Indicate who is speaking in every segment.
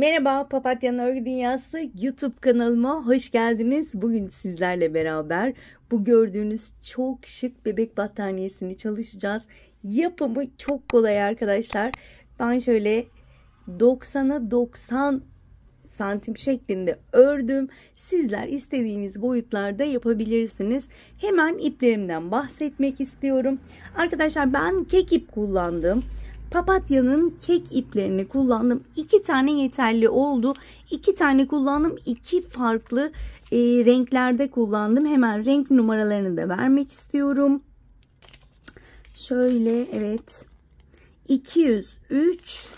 Speaker 1: Merhaba Papatya'nın Örgü Dünyası YouTube kanalıma hoş geldiniz. Bugün sizlerle beraber bu gördüğünüz çok şık bebek battaniyesini çalışacağız. Yapımı çok kolay arkadaşlar. Ben şöyle 90'a 90 santim şeklinde ördüm. Sizler istediğiniz boyutlarda yapabilirsiniz. Hemen iplerimden bahsetmek istiyorum. Arkadaşlar ben kek ip kullandım. Papatyanın kek iplerini kullandım. İki tane yeterli oldu. İki tane kullandım. İki farklı e, renklerde kullandım. Hemen renk numaralarını da vermek istiyorum. Şöyle evet. 203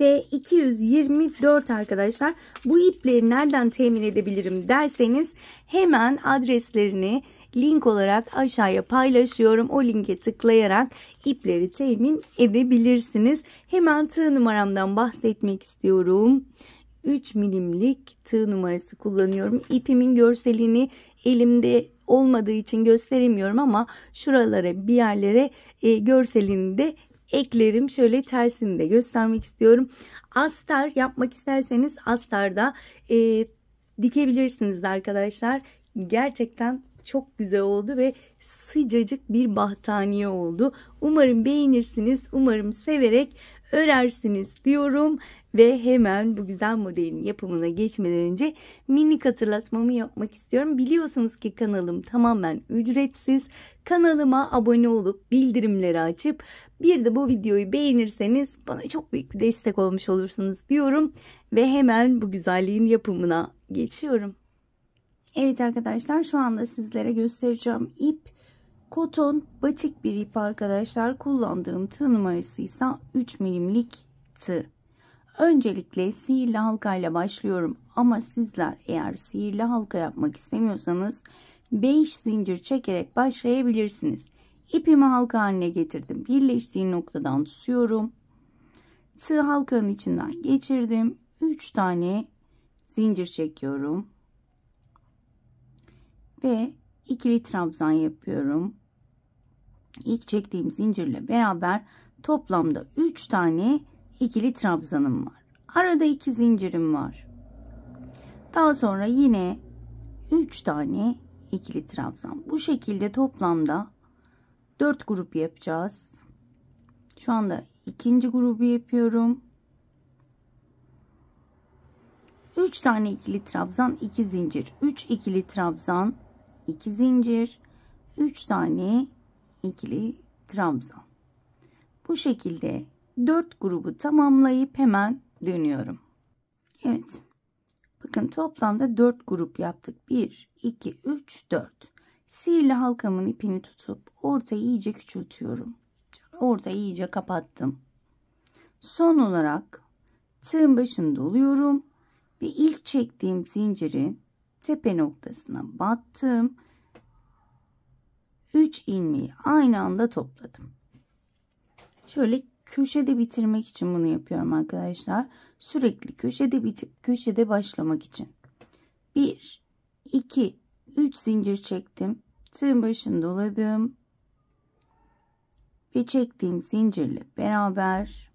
Speaker 1: ve 224 arkadaşlar. Bu ipleri nereden temin edebilirim derseniz hemen adreslerini link olarak aşağıya paylaşıyorum. O linke tıklayarak ipleri temin edebilirsiniz. Hemen tığ numaramdan bahsetmek istiyorum. 3 milimlik tığ numarası kullanıyorum. İpimin görselini elimde olmadığı için gösteremiyorum ama şuralara bir yerlere e, görselini de eklerim. Şöyle tersini de göstermek istiyorum. Astar yapmak isterseniz astarda e, dikebilirsiniz arkadaşlar. Gerçekten çok güzel oldu ve sıcacık bir bahtaniye oldu. Umarım beğenirsiniz. Umarım severek örersiniz diyorum ve hemen bu güzel modelin yapımına geçmeden önce minik hatırlatmamı yapmak istiyorum. Biliyorsunuz ki kanalım tamamen ücretsiz. Kanalıma abone olup bildirimleri açıp bir de bu videoyu beğenirseniz bana çok büyük bir destek olmuş olursunuz diyorum ve hemen bu güzelliğin yapımına geçiyorum. Evet arkadaşlar şu anda sizlere göstereceğim ip koton batik bir ip arkadaşlar kullandığım tığ numarası ise 3 milimlik tığ. Öncelikle sihirli halka ile başlıyorum ama sizler eğer sihirli halka yapmak istemiyorsanız 5 zincir çekerek başlayabilirsiniz. İpimi halka haline getirdim. Birleştiği noktadan tutuyorum. Tığ halkanın içinden geçirdim. 3 tane zincir çekiyorum ve ikili trabzan yapıyorum. İlk çektiğim zincirle beraber toplamda 3 tane ikili trabzanım var. Arada 2 zincirim var. Daha sonra yine 3 tane ikili trabzan. Bu şekilde toplamda 4 grup yapacağız. Şu anda ikinci grubu yapıyorum. 3 tane ikili trabzan 2 zincir 3 ikili trabzan 2 zincir, 3 tane ikili trabzan. Bu şekilde 4 grubu tamamlayıp hemen dönüyorum. Evet. Bakın toplamda 4 grup yaptık. 1, 2, 3, 4. Sihirli halkamın ipini tutup ortayı iyice küçültüyorum. Ortayı iyice kapattım. Son olarak tığın başını doluyorum ve ilk çektiğim zincirin tepe noktasına battım. 3 ilmeği aynı anda topladım. Şöyle köşede bitirmek için bunu yapıyorum arkadaşlar. Sürekli köşede bitir köşede başlamak için. 1 2 3 zincir çektim. Tığın başını doladım. Ve çektiğim zincirle beraber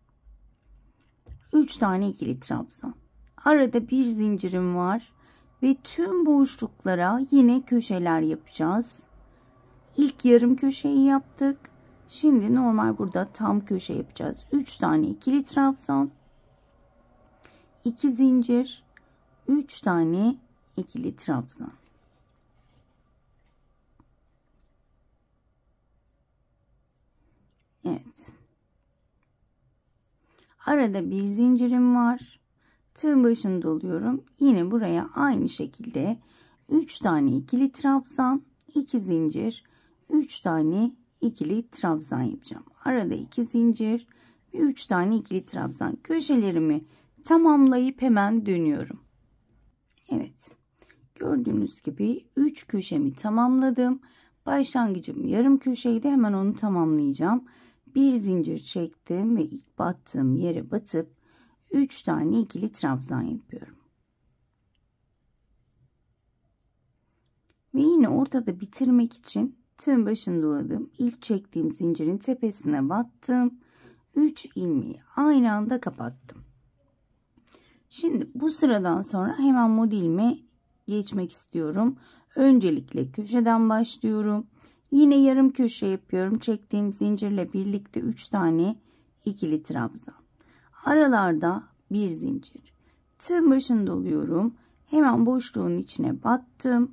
Speaker 1: 3 tane ikili trabzan. Arada bir zincirim var ve tüm boşluklara yine köşeler yapacağız. İlk yarım köşeyi yaptık. Şimdi normal burada tam köşe yapacağız. 3 tane ikili trabzan, 2 zincir, 3 tane ikili trabzan. Evet. Arada bir zincirim var tığ başını doluyorum. Yine buraya aynı şekilde 3 tane ikili trabzan, 2 zincir, 3 tane ikili trabzan yapacağım. Arada 2 zincir ve 3 tane ikili trabzan. Köşelerimi tamamlayıp hemen dönüyorum. Evet. Gördüğünüz gibi 3 köşemi tamamladım. Başlangıcım yarım köşeydi. Hemen onu tamamlayacağım. Bir zincir çektim ve ilk battığım yere batıp 3 tane ikili trabzan yapıyorum. Ve yine ortada bitirmek için tığın başını doladım. İlk çektiğim zincirin tepesine battım. 3 ilmeği aynı anda kapattım. Şimdi bu sıradan sonra hemen mod ilme geçmek istiyorum. Öncelikle köşeden başlıyorum. Yine yarım köşe yapıyorum. Çektiğim zincirle birlikte 3 tane ikili trabzan aralarda bir zincir. Tığ başında oluyorum. Hemen boşluğun içine battım.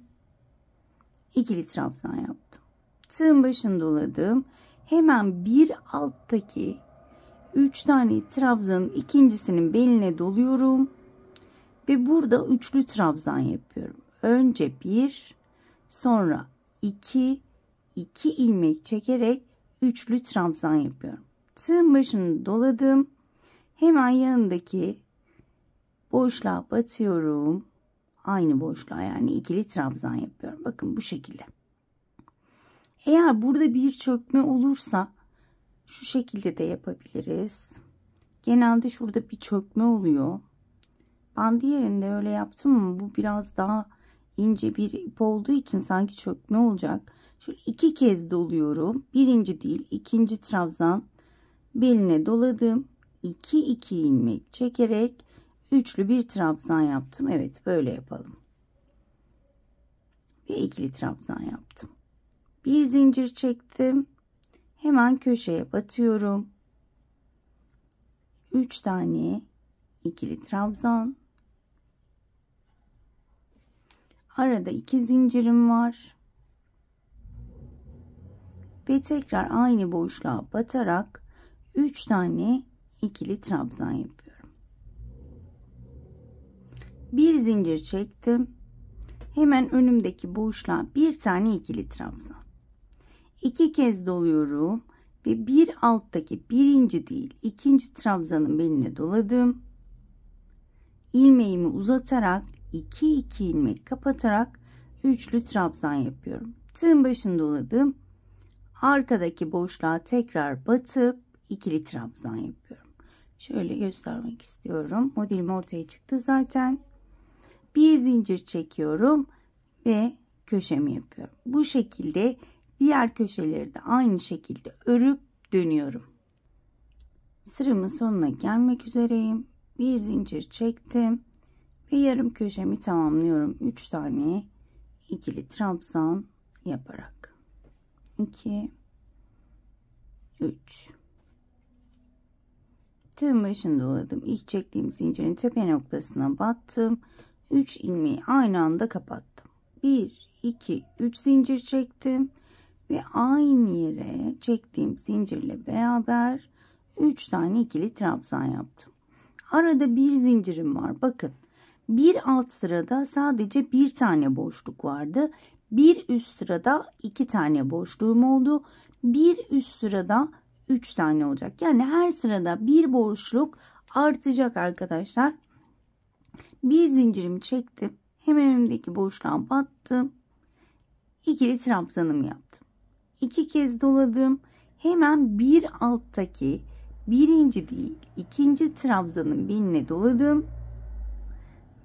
Speaker 1: İkili trabzan yaptım. Tığın başını doladım. Hemen bir alttaki 3 tane trabzanın ikincisinin beline doluyorum. Ve burada üçlü trabzan yapıyorum. Önce bir, sonra iki, iki ilmek çekerek üçlü trabzan yapıyorum. Tığın başını doladım Hemen yanındaki boşluğa batıyorum. Aynı boşluğa yani ikili trabzan yapıyorum. Bakın bu şekilde. Eğer burada bir çökme olursa şu şekilde de yapabiliriz. Genelde şurada bir çökme oluyor. Ben diğerinde öyle yaptım ama bu biraz daha ince bir ip olduğu için sanki çökme olacak. Şöyle iki kez doluyorum. Birinci değil ikinci trabzan beline doladım. 2 2 ilmek çekerek üçlü bir trabzan yaptım. Evet böyle yapalım. Bir ikili trabzan yaptım. Bir zincir çektim. Hemen köşeye batıyorum. 3 tane ikili trabzan. Arada iki zincirim var. Ve tekrar aynı boşluğa batarak 3 tane ikili trabzan yapıyorum. Bir zincir çektim. Hemen önümdeki boşluğa bir tane ikili trabzan. İki kez doluyorum ve bir alttaki birinci değil ikinci trabzanın beline doladım. İlmeğimi uzatarak 2 2 ilmek kapatarak üçlü trabzan yapıyorum. Tığın başını doladım. Arkadaki boşluğa tekrar batıp ikili trabzan yapıyorum. Şöyle göstermek istiyorum. Modelim ortaya çıktı zaten. Bir zincir çekiyorum ve köşemi yapıyorum. Bu şekilde diğer köşeleri de aynı şekilde örüp dönüyorum. Sıramın sonuna gelmek üzereyim. Bir zincir çektim ve yarım köşemi tamamlıyorum. 3 tane ikili trabzan yaparak. 2 3 Tığın başını doladım. İlk çektiğim zincirin tepe noktasına battım. 3 ilmeği aynı anda kapattım. 1, 2, 3 zincir çektim. Ve aynı yere çektiğim zincirle beraber 3 tane ikili trabzan yaptım. Arada bir zincirim var. Bakın bir alt sırada sadece bir tane boşluk vardı. Bir üst sırada iki tane boşluğum oldu. Bir üst sırada 3 tane olacak. Yani her sırada bir boşluk artacak arkadaşlar. Bir zincirimi çektim. Hemen önümdeki boşluğa battım. İkili trabzanımı yaptım. İki kez doladım. Hemen bir alttaki birinci değil ikinci trabzanın beline doladım.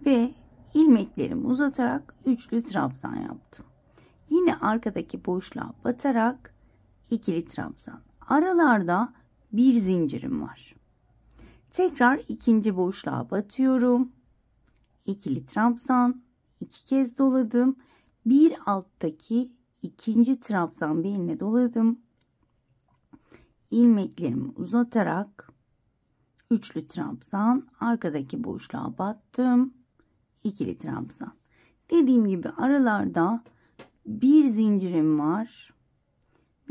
Speaker 1: Ve ilmeklerimi uzatarak üçlü trabzan yaptım. Yine arkadaki boşluğa batarak ikili trabzan. Aralarda bir zincirim var. Tekrar ikinci boşluğa batıyorum. İkili trabzan, iki kez doladım. Bir alttaki ikinci trabzan birine doladım. İlmeklerimi uzatarak üçlü trabzan, arkadaki boşluğa battım. İkili trabzan. Dediğim gibi aralarda bir zincirim var.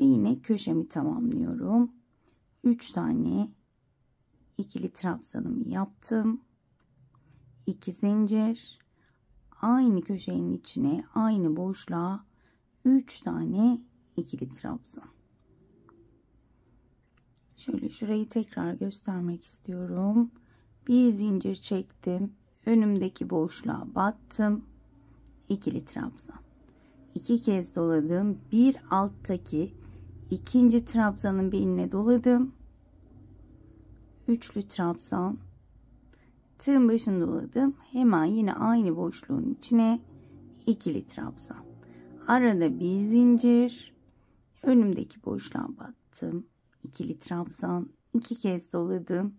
Speaker 1: Ve yine köşemi tamamlıyorum. 3 tane ikili trabzanımı yaptım. 2 zincir. Aynı köşenin içine aynı boşluğa 3 tane ikili trabzan. Şöyle şurayı tekrar göstermek istiyorum. Bir zincir çektim. Önümdeki boşluğa battım. ikili trabzan. 2 kez doladım. Bir alttaki ikinci trabzanın beline doladım. Üçlü trabzan. Tığın başını doladım. Hemen yine aynı boşluğun içine ikili trabzan. Arada bir zincir. Önümdeki boşluğa battım. İkili trabzan. iki kez doladım.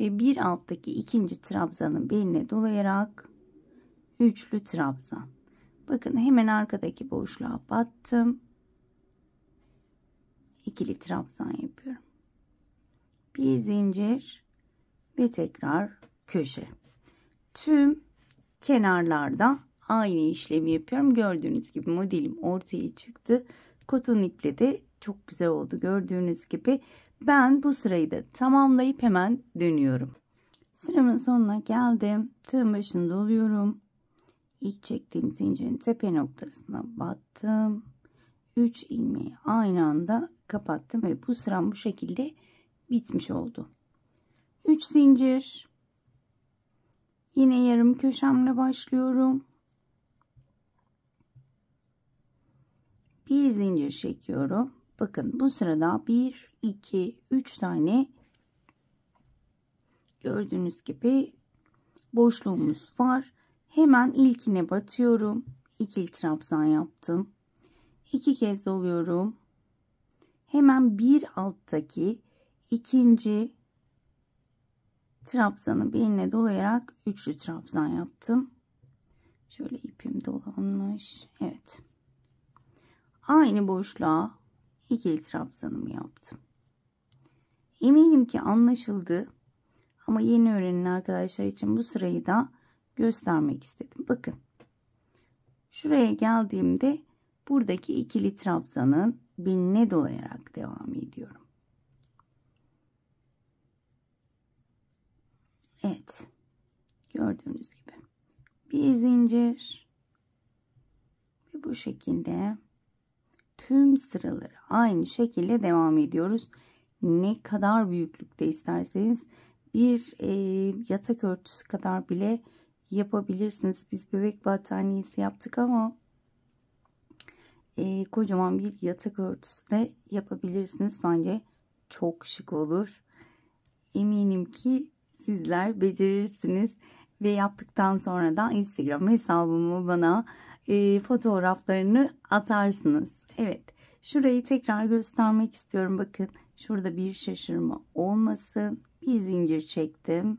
Speaker 1: Ve bir alttaki ikinci trabzanın beline dolayarak üçlü trabzan. Bakın hemen arkadaki boşluğa battım ikili trabzan yapıyorum. Bir zincir ve tekrar köşe. Tüm kenarlarda aynı işlemi yapıyorum. Gördüğünüz gibi modelim ortaya çıktı. Kotun iple de çok güzel oldu gördüğünüz gibi. Ben bu sırayı da tamamlayıp hemen dönüyorum. Sıramın sonuna geldim. Tığın başını doluyorum. İlk çektiğim zincirin tepe noktasına battım. 3 ilmeği aynı anda kapattım ve bu sıram bu şekilde bitmiş oldu. 3 zincir. Yine yarım köşemle başlıyorum. 1 zincir çekiyorum. Bakın bu sırada 1 2 3 tane gördüğünüz gibi boşluğumuz var. Hemen ilkine batıyorum. İkili trabzan yaptım. İki kez doluyorum hemen bir alttaki ikinci trabzanı beline dolayarak üçlü trabzan yaptım. Şöyle ipim dolanmış. Evet. Aynı boşluğa ikili trabzanımı yaptım. Eminim ki anlaşıldı. Ama yeni öğrenen arkadaşlar için bu sırayı da göstermek istedim. Bakın. Şuraya geldiğimde buradaki ikili trabzanın binine dolayarak devam ediyorum. Evet. Gördüğünüz gibi. Bir zincir. Ve bu şekilde tüm sıraları aynı şekilde devam ediyoruz. Ne kadar büyüklükte isterseniz bir e, yatak örtüsü kadar bile yapabilirsiniz. Biz bebek battaniyesi yaptık ama e, kocaman bir yatak örtüsü de yapabilirsiniz. Bence çok şık olur. Eminim ki sizler becerirsiniz ve yaptıktan sonra da Instagram hesabımı bana e, fotoğraflarını atarsınız. Evet şurayı tekrar göstermek istiyorum. Bakın şurada bir şaşırma olmasın. Bir zincir çektim.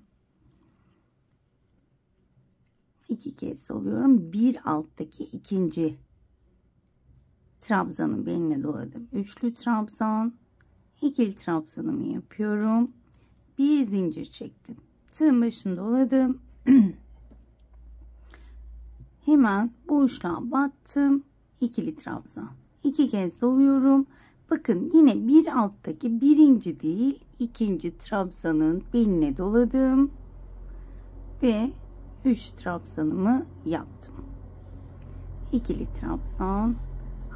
Speaker 1: iki kez alıyorum. Bir alttaki ikinci trabzanın beline doladım. Üçlü trabzan, ikili trabzanımı yapıyorum. Bir zincir çektim. Tığın başını doladım. Hemen bu uçluğa battım. İkili trabzan. İki kez doluyorum. Bakın yine bir alttaki birinci değil ikinci trabzanın beline doladım. Ve üç trabzanımı yaptım. İkili trabzan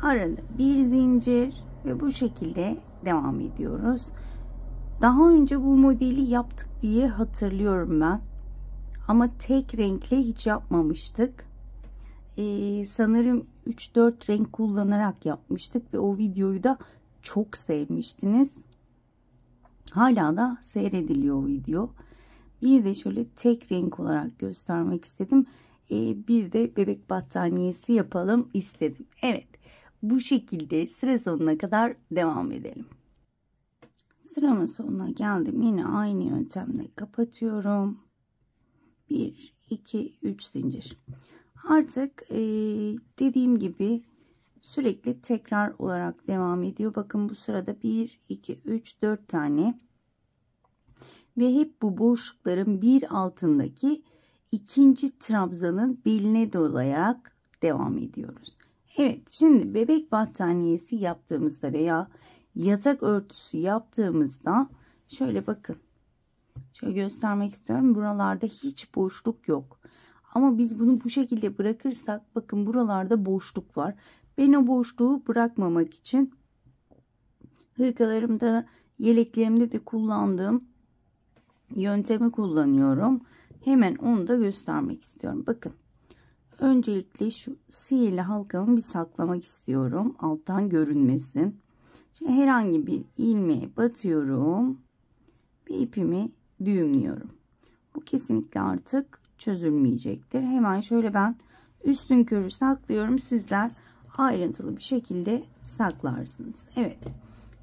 Speaker 1: arada bir zincir ve bu şekilde devam ediyoruz. Daha önce bu modeli yaptık diye hatırlıyorum ben. Ama tek renkle hiç yapmamıştık. Ee, sanırım 3-4 renk kullanarak yapmıştık ve o videoyu da çok sevmiştiniz. Hala da seyrediliyor o video. Bir de şöyle tek renk olarak göstermek istedim. Ee, bir de bebek battaniyesi yapalım istedim. Evet bu şekilde sıra sonuna kadar devam edelim. Sıramın sonuna geldim. Yine aynı yöntemle kapatıyorum. 1, 2, 3 zincir. Artık e, dediğim gibi sürekli tekrar olarak devam ediyor. Bakın bu sırada 1, 2, 3, 4 tane ve hep bu boşlukların bir altındaki ikinci trabzanın beline dolayarak devam ediyoruz. Evet şimdi bebek battaniyesi yaptığımızda veya yatak örtüsü yaptığımızda şöyle bakın. Şöyle göstermek istiyorum. Buralarda hiç boşluk yok. Ama biz bunu bu şekilde bırakırsak bakın buralarda boşluk var. Ben o boşluğu bırakmamak için hırkalarımda yeleklerimde de kullandığım yöntemi kullanıyorum. Hemen onu da göstermek istiyorum. Bakın Öncelikle şu sihirli halkamı bir saklamak istiyorum. Alttan görünmesin. Şimdi herhangi bir ilmeğe batıyorum. bir ipimi düğümlüyorum. Bu kesinlikle artık çözülmeyecektir. Hemen şöyle ben üstün körü saklıyorum. Sizler ayrıntılı bir şekilde saklarsınız. Evet.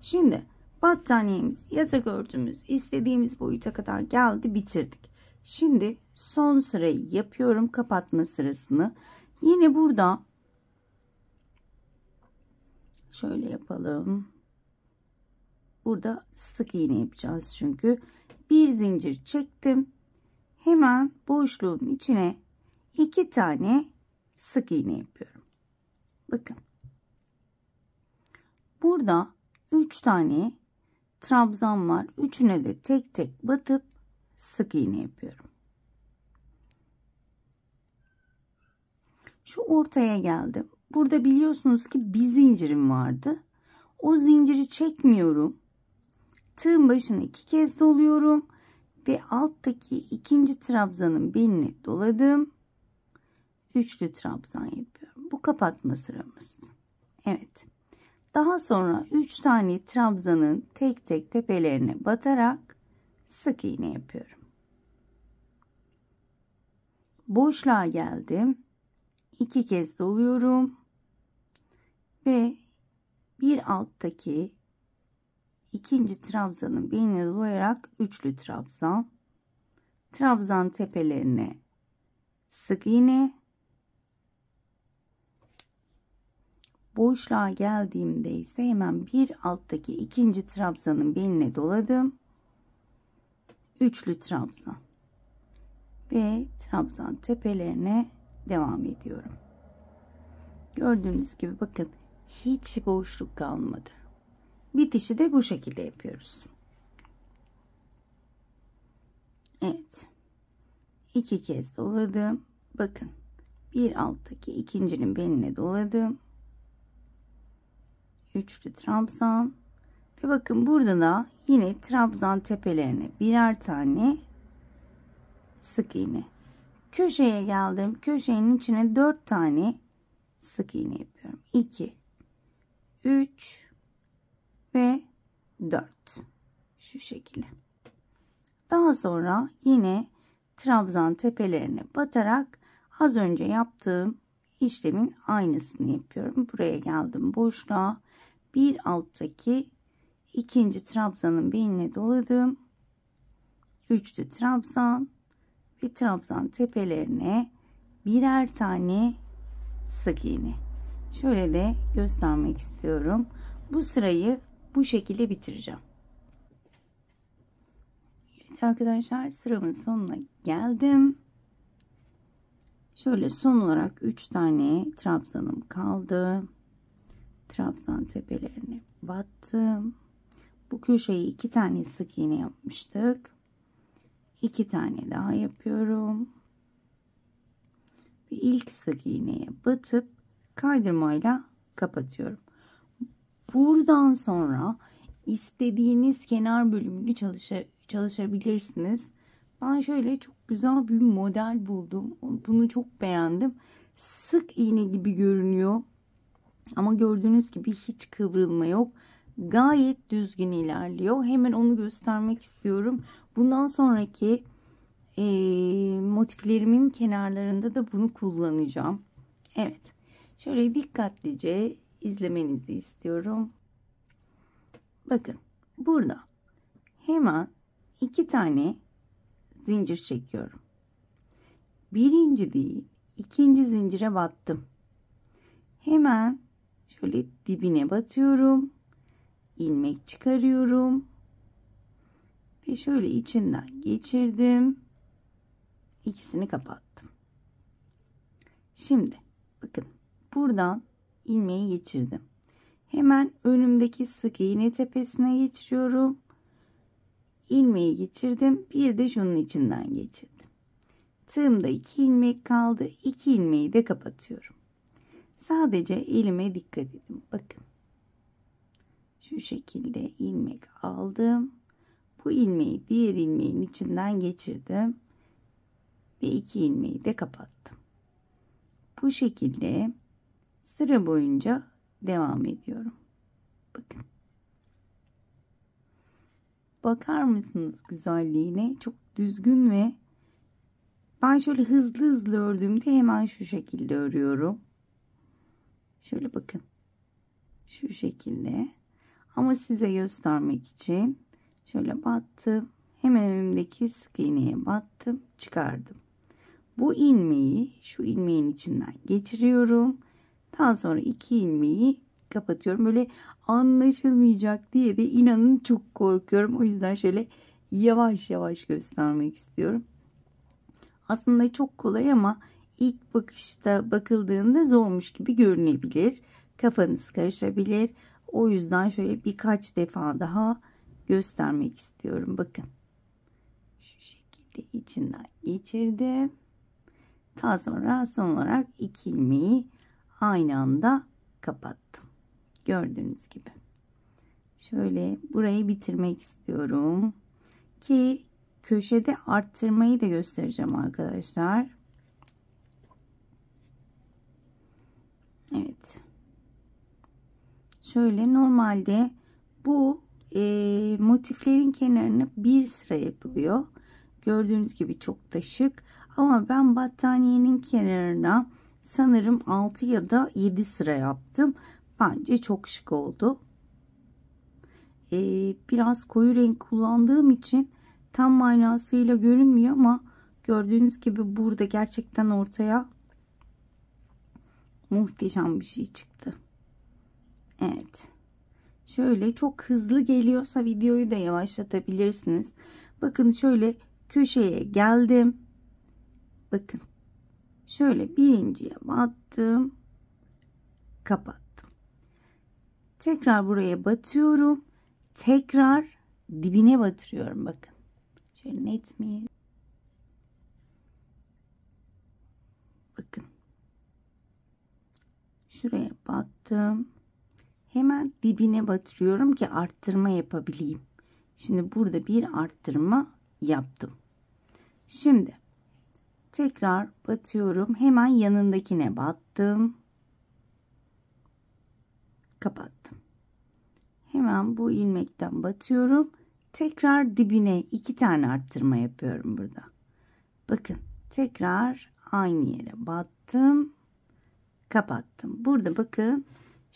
Speaker 1: Şimdi battaniyemiz, yatak örtümüz istediğimiz boyuta kadar geldi bitirdik. Şimdi son sırayı yapıyorum. Kapatma sırasını. Yine burada şöyle yapalım. Burada sık iğne yapacağız çünkü. Bir zincir çektim. Hemen boşluğun içine iki tane sık iğne yapıyorum. Bakın. Burada üç tane trabzan var. Üçüne de tek tek batıp sık iğne yapıyorum. Şu ortaya geldim. Burada biliyorsunuz ki bir zincirim vardı. O zinciri çekmiyorum. Tığın başını iki kez doluyorum ve alttaki ikinci trabzanın belini doladım. Üçlü trabzan yapıyorum. Bu kapatma sıramız. Evet. Daha sonra üç tane trabzanın tek tek tepelerine batarak sık iğne yapıyorum. Boşluğa geldim. iki kez doluyorum. Ve bir alttaki ikinci trabzanın birini dolayarak üçlü trabzan. Trabzan tepelerine sık iğne. Boşluğa geldiğimde ise hemen bir alttaki ikinci trabzanın beline doladım üçlü trabzan ve trabzan tepelerine devam ediyorum. Gördüğünüz gibi bakın hiç boşluk kalmadı. Bitişi de bu şekilde yapıyoruz. Evet. iki kez doladım. Bakın. Bir alttaki ikincinin beline doladım. Üçlü trabzan. Ve bakın burada da Yine trabzan tepelerine birer tane sık iğne. Köşeye geldim. Köşenin içine 4 tane sık iğne yapıyorum. 2 3 ve 4. Şu şekilde. Daha sonra yine trabzan tepelerine batarak az önce yaptığım işlemin aynısını yapıyorum. Buraya geldim boşluğa. Bir alttaki ikinci trabzanın beynine doladım. Üçlü trabzan ve trabzan tepelerine birer tane sık iğne. Şöyle de göstermek istiyorum. Bu sırayı bu şekilde bitireceğim. Evet arkadaşlar sıramın sonuna geldim. Şöyle son olarak 3 tane trabzanım kaldı. Trabzan tepelerine battım. Bu köşeyi iki tane sık iğne yapmıştık. İki tane daha yapıyorum. Ve ilk sık iğneye batıp kaydırmayla kapatıyorum. Buradan sonra istediğiniz kenar bölümünü çalışa, çalışabilirsiniz. Ben şöyle çok güzel bir model buldum. Bunu çok beğendim. Sık iğne gibi görünüyor. Ama gördüğünüz gibi hiç kıvrılma yok gayet düzgün ilerliyor. Hemen onu göstermek istiyorum. Bundan sonraki e, motiflerimin kenarlarında da bunu kullanacağım. Evet. Şöyle dikkatlice izlemenizi istiyorum. Bakın burada hemen iki tane zincir çekiyorum. Birinci değil ikinci zincire battım. Hemen şöyle dibine batıyorum ilmek çıkarıyorum. Ve şöyle içinden geçirdim. ikisini kapattım. Şimdi bakın buradan ilmeği geçirdim. Hemen önümdeki sık iğne tepesine geçiriyorum. ilmeği geçirdim. Bir de şunun içinden geçirdim. Tığımda iki ilmek kaldı. iki ilmeği de kapatıyorum. Sadece elime dikkat edin. Bakın şu şekilde ilmek aldım. Bu ilmeği diğer ilmeğin içinden geçirdim. Ve iki ilmeği de kapattım. Bu şekilde sıra boyunca devam ediyorum. Bakın. Bakar mısınız güzelliğine? Çok düzgün ve ben şöyle hızlı hızlı ördüğümde hemen şu şekilde örüyorum. Şöyle bakın. Şu şekilde. Ama size göstermek için şöyle battım. Hemen önümdeki sık iğneye battım. Çıkardım. Bu ilmeği şu ilmeğin içinden geçiriyorum. Daha sonra iki ilmeği kapatıyorum. Böyle anlaşılmayacak diye de inanın çok korkuyorum. O yüzden şöyle yavaş yavaş göstermek istiyorum. Aslında çok kolay ama ilk bakışta bakıldığında zormuş gibi görünebilir. Kafanız karışabilir. O yüzden şöyle birkaç defa daha göstermek istiyorum. Bakın şu şekilde içinden geçirdim. Daha sonra son olarak iki ilmeği aynı anda kapattım. Gördüğünüz gibi. Şöyle burayı bitirmek istiyorum. Ki köşede arttırmayı da göstereceğim arkadaşlar. şöyle normalde bu e, motiflerin kenarını bir sıra yapılıyor. Gördüğünüz gibi çok da şık. Ama ben battaniyenin kenarına sanırım 6 ya da 7 sıra yaptım. Bence çok şık oldu. Ee, biraz koyu renk kullandığım için tam manasıyla görünmüyor ama gördüğünüz gibi burada gerçekten ortaya muhteşem bir şey çıktı. Evet. Şöyle çok hızlı geliyorsa videoyu da yavaşlatabilirsiniz. Bakın şöyle köşeye geldim. Bakın. Şöyle birinciye battım. Kapattım. Tekrar buraya batıyorum. Tekrar dibine batırıyorum bakın. Şöyle net miyiz? Bakın. Şuraya battım hemen dibine batırıyorum ki arttırma yapabileyim. Şimdi burada bir arttırma yaptım. Şimdi tekrar batıyorum. Hemen yanındakine battım. Kapattım. Hemen bu ilmekten batıyorum. Tekrar dibine iki tane arttırma yapıyorum burada. Bakın tekrar aynı yere battım. Kapattım. Burada bakın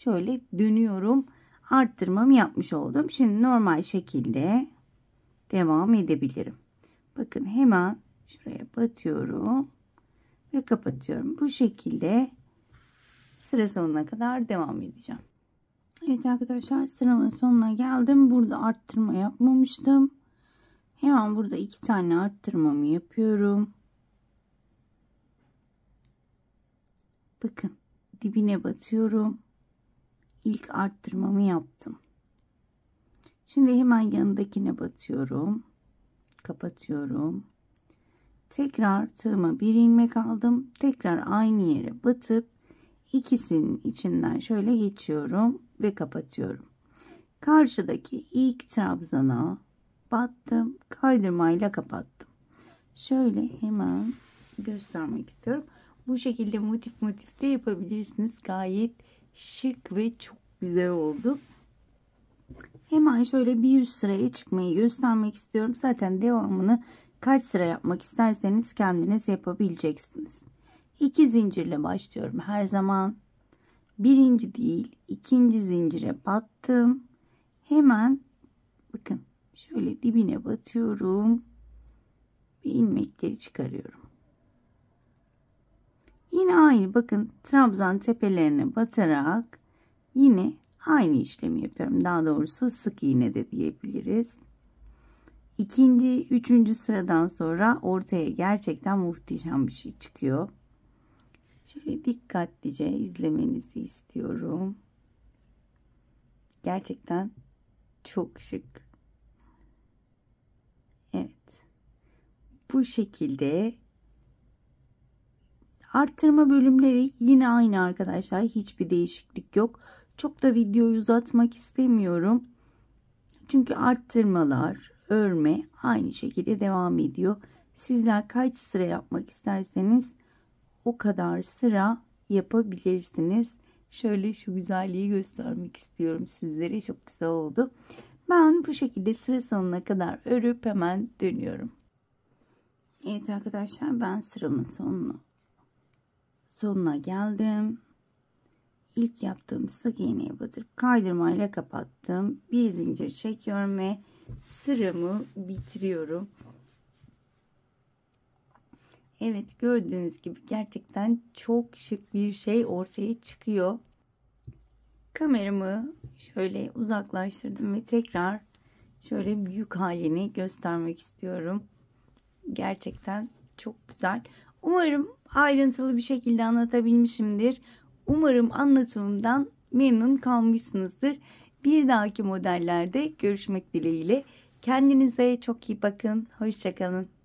Speaker 1: şöyle dönüyorum. Arttırmamı yapmış oldum. Şimdi normal şekilde devam edebilirim. Bakın hemen şuraya batıyorum ve kapatıyorum. Bu şekilde sıra sonuna kadar devam edeceğim. Evet arkadaşlar sıramın sonuna geldim. Burada arttırma yapmamıştım. Hemen burada iki tane arttırmamı yapıyorum. Bakın dibine batıyorum ilk arttırmamı yaptım. Şimdi hemen yanındakine batıyorum. Kapatıyorum. Tekrar tığıma bir ilmek aldım. Tekrar aynı yere batıp ikisinin içinden şöyle geçiyorum ve kapatıyorum. Karşıdaki ilk trabzana battım. Kaydırmayla kapattım. Şöyle hemen göstermek istiyorum. Bu şekilde motif motif de yapabilirsiniz. Gayet şık ve çok güzel oldu. Hemen şöyle bir üst sıraya çıkmayı göstermek istiyorum. Zaten devamını kaç sıra yapmak isterseniz kendiniz yapabileceksiniz. 2 zincirle başlıyorum her zaman. Birinci değil ikinci zincire battım. Hemen bakın şöyle dibine batıyorum. Ve ilmekleri çıkarıyorum. Yine aynı bakın trabzan tepelerine batarak yine aynı işlemi yapıyorum. Daha doğrusu sık iğne de diyebiliriz. İkinci, üçüncü sıradan sonra ortaya gerçekten muhteşem bir şey çıkıyor. Şöyle dikkatlice izlemenizi istiyorum. Gerçekten çok şık. Evet. Bu şekilde Arttırma bölümleri yine aynı arkadaşlar. Hiçbir değişiklik yok. Çok da videoyu uzatmak istemiyorum. Çünkü arttırmalar, örme aynı şekilde devam ediyor. Sizler kaç sıra yapmak isterseniz o kadar sıra yapabilirsiniz. Şöyle şu güzelliği göstermek istiyorum sizlere. Çok güzel oldu. Ben bu şekilde sıra sonuna kadar örüp hemen dönüyorum. Evet arkadaşlar ben sıramın sonuna sonuna geldim. İlk yaptığım sık iğneye batıp kaydırmayla kapattım. Bir zincir çekiyorum ve sıramı bitiriyorum. Evet gördüğünüz gibi gerçekten çok şık bir şey ortaya çıkıyor. Kameramı şöyle uzaklaştırdım ve tekrar şöyle büyük halini göstermek istiyorum. Gerçekten çok güzel. Umarım ayrıntılı bir şekilde anlatabilmişimdir. Umarım anlatımımdan memnun kalmışsınızdır. Bir dahaki modellerde görüşmek dileğiyle. Kendinize çok iyi bakın. Hoşçakalın.